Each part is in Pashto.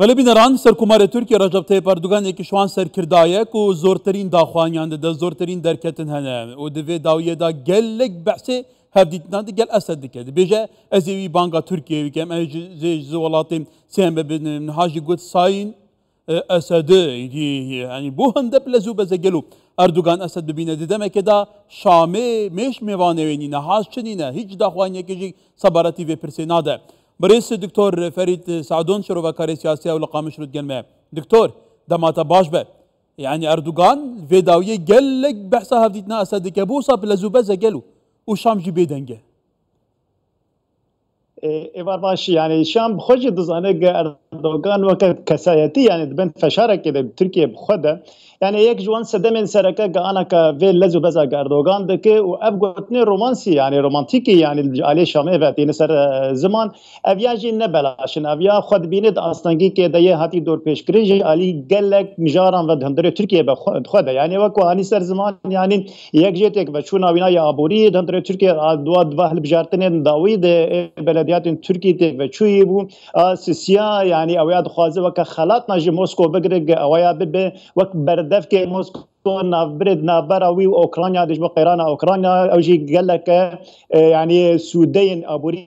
Velebineran Serkumare Türkiye Recep Tayyip Erdoğan ekişvan serkirdaye ku zorterin daxwanyan de zorterin derketin hene o divê dawiye da gelek behsê hevdîtinan de gel Esed dike dibêje ez ê wî banga Tirkiye bikim ez ji ji welatên sêm bibinim niha jî got sayîn Esedê yani bu hinde bile zû beze gelo Erdogan Esed bibîne di demeke da Şamê mêş mêvanewênîne haş çinîne hiç daxwanyekê jî sebaretî vê pirsê nade. برئيس الدكتور فريد سعدون شرو كاري سياسية ولقى مشروط جنمة دكتور دمات باش به يعني أردوغان فيداوية قال لك بحثها هفتنا أسد كابوسة بلا زوبازة قالوا وشام جي بيدنجه ئێوارباشی إيه، یانی يعني شام بخۆشی دزانێت ئەردۆگان وەکە کەسایەتی یانی دبن فەشارێکی دە ترکیە بخۆدە یعنی یەک جوان سەدەمێن سەرەکە گەانەکە وێ لەز و بەزا گاردۆگان دەکە و ئەف گوتنی ڕۆمانسی یانی ڕۆمانتیکی یانی عالی شامێ بەتینە سەر زمان ئەڤیاژی نەبەلاشن ئەڤیا خودبینێت ئاستەنگی کێ دەیە هاتی دور پێشکرێژی علی گەلک میژاران بە هەندرێ ترکیە بە خودە یعنی وەکو هانی زمان یانی یەک جێتێک بە چووناوینا یا ئابووری هەندرێ ترکیە دوا دوه هەلبژارتنێن داوی Edebiyatın Türkiye'de ve çuyi bu sisya yani evya dixwaze weke xelatna Moskova bigire evya bibe wek berdevke Moskova navbird navbera wî Ukrayna dijbe qêrana Ukrayna ew jî geleke yani Sûdeyên aborî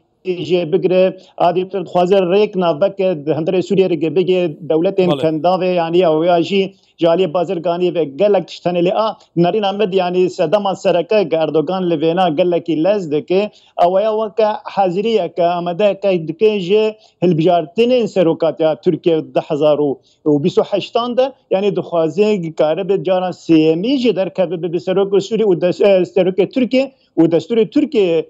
جێ بگرێ ئادیتر خوازە ڕێک نابەکە هەندرێ سوورێ ڕگە بگێ دەولەتێن کەنداوێ ینی ئەویاژی جالی بازرگانی و گلک تشتنلی آ نرین احمد یعنی سدما سرکه اردوغان لوینا گلکی لز دکه او یا وک حاضریه که آمده که دکه جه هلبجارتن سروکات ترکیه ده هزارو و بیسو هشتان ده یعنی دخوازه کاره به جاران سیمی جه در که به سروک سوری و سروک ترکیه و دستور ترکیه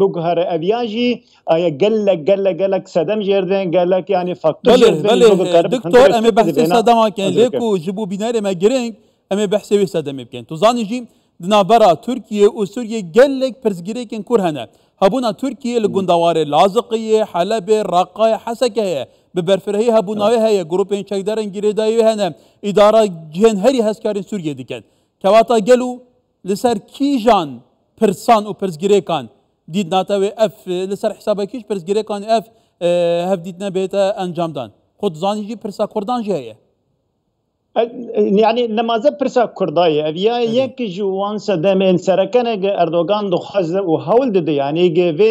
بگهر اویاجی آیا گلک گلک گلک صدم جردن گلک یعنی فاکتور بله بله دکتور امی بحث صدم آکن لیکو جبو بو بوو ما گرنگ ئەمێ بەحسێویستە دەمێ بکەین تو زانی زانیژی دنابەرا تورکیە و سووریە گەلێک پرزگرێکن کوور هەنە هەبوونا تورکیە لە گونداوارێ لازقیە حسکه ڕقای حەسەکە هەیە بە بەرفرهی هەبووناوی هەیە گروپین چەکدەرن گرێداوی هەنە ئیدارا گێن هەری هەستکارین سووریە دیکەن کەواتە گەل و لەسەر کیژان پرسان و اف لسر پرزگرێکان کیش ناتەوێ ئەف اف هف دیدنا بیتا انجام دان خود زانی جی پرسا کردان هەیە یعنی نمازه پرسا کردای اویا یک جوان صدام انسرکنه گ اردوغان دو خواز او حول ده یعنی گ و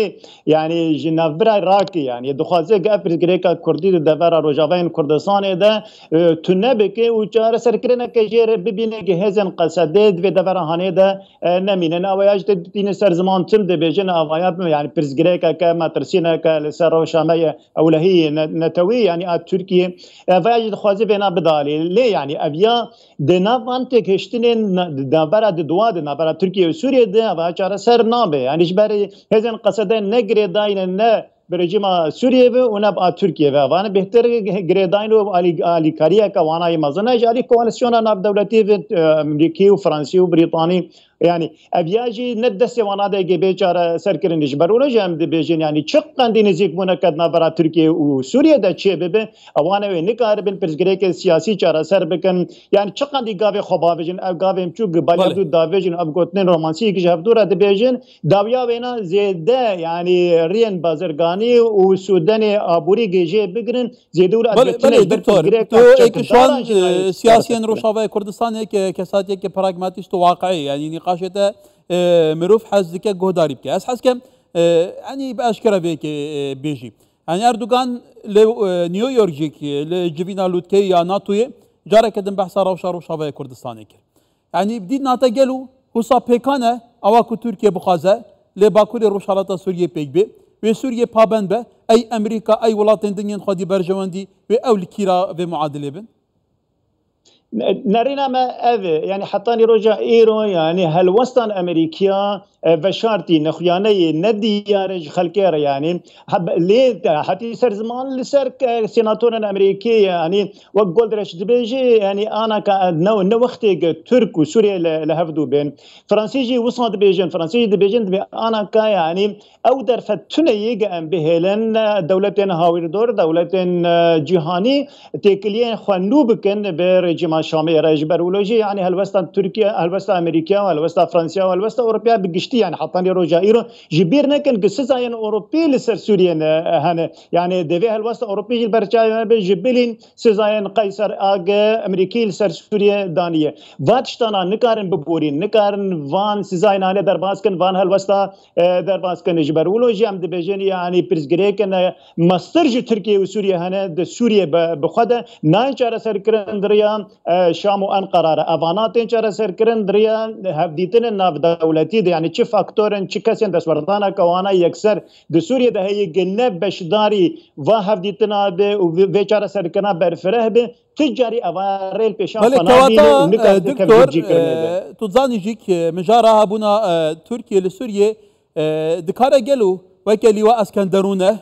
یعنی جنابرا راکی یعنی دو خوازه گ اپر گریکا کردی د دورا روجاوین کردستان ده تو نه بک او چاره سرکرنه ک جیر ببینه گ هزن قصدید و دورا هانه ده نمینه نه اویاج ده دین سر زمان تم ده بجن اویا یعنی پرز گریکا ک ماترسینه ک لسر روشامه اولهی نتوی یعنی ا ترکیه اویاج خوازه بنا بدالی لی یعنی yani evya de navan tek heştinin da bara de dua de na bara Türkiye Suriye de ava çara ser nabe yani hiç beri hezen kaseden ne gire dayne ne به رژیم سوریه و اونا با ترکیه و وانه بهتر گریداین و علی کاریه که وانه مزنه جاری کوالسیون ناب دولتی و امریکی و فرانسی و بریتانی یعنی ابیاجی ند دسته وانا ده گه بیچاره سر کرن اج برونه جام دی بیجن یعنی چق قندی نزیک مون کدنا برا ترکیه او سوریه ده چه به اوانه و نکار بن پرزگری که سیاسی چاره سر بکن یعنی چق قندی گاوی خوبا بیجن او گاوی چو گبالی دو دا بیجن اب گوتن رومانسی کی جاب دور ده بیجن داویا وینا زیده یعنی رین بازرگان Afganî û Sudanê aborî gêjeyê bigirin zêdûr şu an e, siyasiyen Rojavayê Kurdistanê e, kesatiyeke pragmatîst û waqeî yani nîqaşê te mirov hez dike guhdarî bike As hez kem enî bi eşkere vêkê yani e, Erdogan li New York jî li civîna lûtkeyî ya NATOyê careke din behsa rewşa Rojavayê Kurdistanê kir yani dît nate gelu, Husa pêkane awa ku Türkiye bixwaze lê bakurê Rojhalata Sûriyê pêk bê و سوريا پابند به اي امريكا اي ولاتن دنيا خادي برجواندي و اول کیرا و معادله بن نرينا ما هذا يعني حتى رجع ايرو يعني هل وسطن امريكيا أه، فشارتي نخيانه نديارج خلقير يعني حب ليت حتى سر زمان لسر سيناتور الامريكي يعني رش دبيجي يعني انا كنو نو وقت ترك وسوريا لهفدو بين فرنسيجي وصل دبيجين فرنسيجي دبيجين دبي انا كا يعني او در فتنه ام بهلن دولتين هاوردور دولتين أه، جهاني تكلين خنو بكن برجيم الشامي رجبرولوجي يعني هلوستا تركيا هلوستا امريكا هلوستا فرنسا هلوستا اوروبيا بقشت گشتیان حتان روجا ایران جبیر نکن که سزا یعنی اروپی لسر سوریان هنه یعنی دوی هلوست اروپی جل برچای به جبلین سزا یعنی قیصر آگ امریکی لسر سوریه دانیه واتشتانا نکارن ببورین نکارن وان سزا یعنی در باز کن وان هلوستا در باز کن جبر ولو جی هم دبیجن یعنی پرزگری کن مستر جی ترکیه و سوریه هنه ده سوریه بخواد نان چاره سر کرن دریا شام و انقره اواناتین چاره سر کرن دریا هفدیتن ناف دولتی ده یعنی çi faktorên çi kesên deşwerdana kawana yekser di Sûriye de heye gene beşdarî va hevdîtina bê û vê çara serkirina berfireh bê ti carî eva rêl pêşan tu zanî jîk mijara hebûna Tirkiye li Sûriye dikare gelo weke lîwa eskenderûn e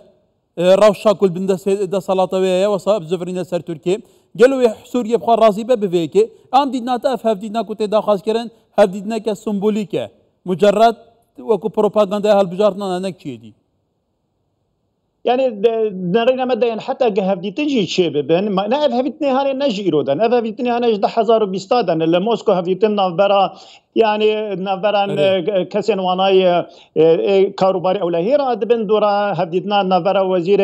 rewşa kul bin desalata wê ye wesa bizifirîne ser Tirkiye gelo wê Sûriye bixwa razî be bi vêkê em dîdnata ev hevdîdna ku tê daxwaz kirin hevdîdneke simbolîk e مجرد وەکو پرۆپاگەندای هەڵبژارتان نەک چێدی يعني نرينا مدين حتى جهفتي تجي شبابن ما انا هفتني هاني نجي رودن انا هفتني انا جدا حزار بيستادن اللي موسكو هفتنا برا يعني نفران كسن اه، واناي كاروباري اه، اه، اولا هيرا دبن دورا هفتنا نفرا وزير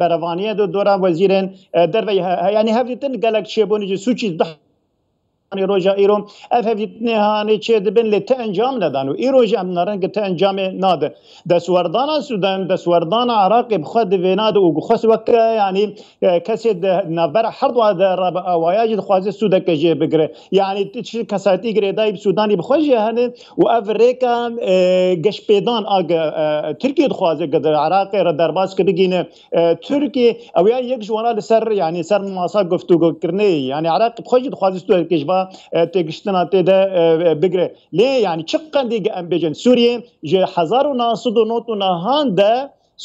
برافانيه دورا وزير دربي يعني هفتن قالك شبوني سوتشي روجا ایران اف هفیتنی هانی چه دبن لی تا انجام ندن و ای روجا هم نرن که تا انجام نادن دسوردان سودان دسوردان عراق بخواد ویناد و بخواد وقت یعنی کسی نبر حرد و در وایاج خوازه سودا کجی بگره یعنی چه کسایت ایگره دایب سودانی بخواد جهنه و اف گش پیدان آگ ترکی خوازه گدر عراق را درباز که بگینه ترکی او یا یک جوانا لسر یعنی سر ماسا گفتگو کرنه یعنی عراق بخواد خوازه سودا کجی تێگشتنا تێدا بگرێ لێ ینی چ قندیگە ئەم بێژن سووریێ ژێ 1990 دە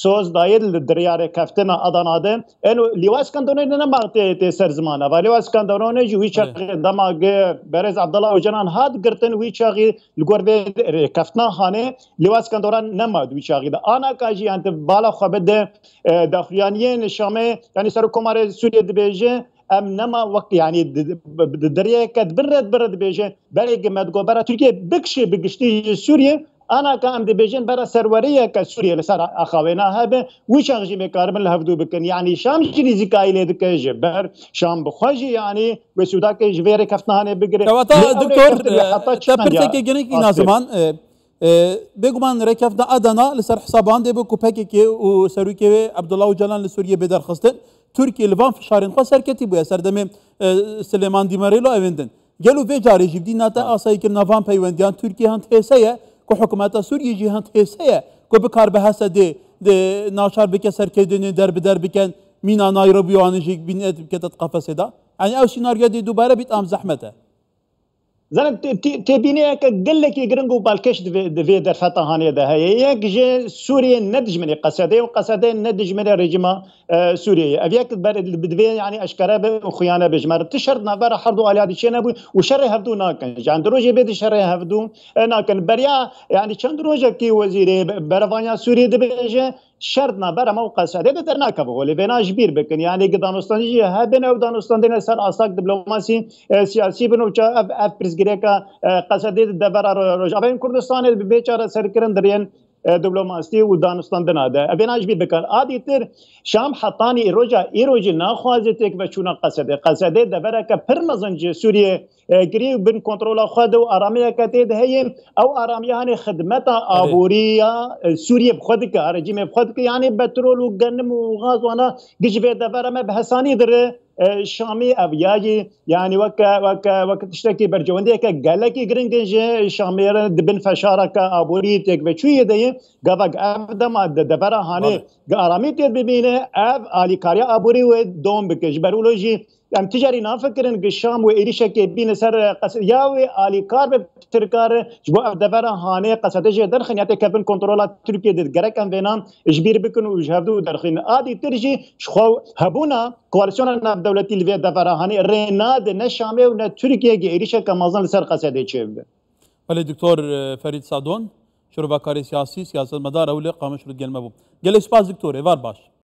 سوز دایر li diryarê keftina Adanadê en Liwaskandoê ne nema tê ser zimana va Liwaskandoê ji wî çaxê dema berez Abdala Ocanan hat girtin wî çaxî li gor vê e, keftina hanê Liwaskandoran nema wî çaxî de anaka jî yan bala xwebe de daxuyaniyên Şamê yanî ser komarê Sûriye dibêje em nema vakt yani deriyeke birred birred bêje belekê medgobera Türkiye bikşe bi giştî ji Sûriye ana ka em dibêjin bera serweriyeke Sûriye li ser axawêna hebe wî şan jî mêkaribin li hevdû bikin yani Şam jî rîzîkayî lê dike ji ber Şam bixwe jî yani wê sûdakê ji vê rêkeftihanê bigire Doktor te pirtekê genekî naziman بێگومان ڕێکەفدا ئەدەنا لەسەر حسابان دێ بە کوپەکێکی و سەرروکێوێ عبدڵاو جلان لە سووریە بێدەرخستن E, Türkiye li van fişarên serketi bu bûye serdemê Silêman Dîmerêlo evêndin. Gelo vê carê jî dîna te asayîkirina van peywendiyan Tirkiye hand hêse ko ku hikûmeta Sûriye jî hand hêse ye ku bikar bi hesedê naçar bike serkedinê derbider biken mîna Nayrobiyo anê jî binêt bikete qefesê da. Yani ev şînarya dê dubare bît am zehmet زن تبینه که گله کی گرنگو بالکش دوی در فتح هانی ده هی یک جه سوریه ندج منی قصده و قصده ندج منی رژیم اه، سوریه اوی یک بر دوی یعنی اشکاره به خویانه بجمر تشر نفر حرد و الیادی چه نبوی و شر هفدو ناکن جان دروجه بید شر هفدو اه، ناکن بریا یعنی چند روزه کی وزیر بروانیا سوریه دبیجه şerdna bera mav qesede de nabe olê bêna ji bîr bikin yani gidanostandî jî hebin ew danostandîne ser asak diplomasî siyasî bin û ev ev pirsgirêka qesedê de bera Rojavayên Kurdistanê bi bêçare serkirin diriyên دبلوماسی و دانستان دناده اوین اج بی بکن آدی تر شام حطانی ایروجا ایروجی ناخوازی تک و چونا قصده قصده دبره که پرمزن جه سوریه گری بن کنترول خود و آرامی کتی دهیم او آرامی هانی خدمت آبوری سوریه بخود که رژیم بخود که یعنی پترول و گنم و غاز وانا گجوه دبره ما بحسانی دره شامی او یای یعنی وک وک وک تشتکی برجوندی که گلکی گرنگج شامی را دبن فشار که آبوری تک و چوی دی گوگ اف دم د برا هانه گارامی تیر ببینه اف علی کاریا آبوری و دوم بکش برولوژی ام تجاری نافکرن که شام و ایریش که بین سر قصد یا و آلی کار به ترکار جبو اف دفر هانه قصده جه درخن یعنی کبن کنترول ترکیه دید گرک ام وینان اجبیر بکن و جهدو درخن آدی ترجی شخو هبونا کوالسیون ناف دولتی لوی دفر هانه ریناد نه شامه و نه ترکیه که ایریش که مازن لسر قصده چه بید بله دکتر فرید سادون شروع کاری سیاسی سیاست مدار اولی قامش رو گلمه بود گل اسپاس دکتر ایوار باش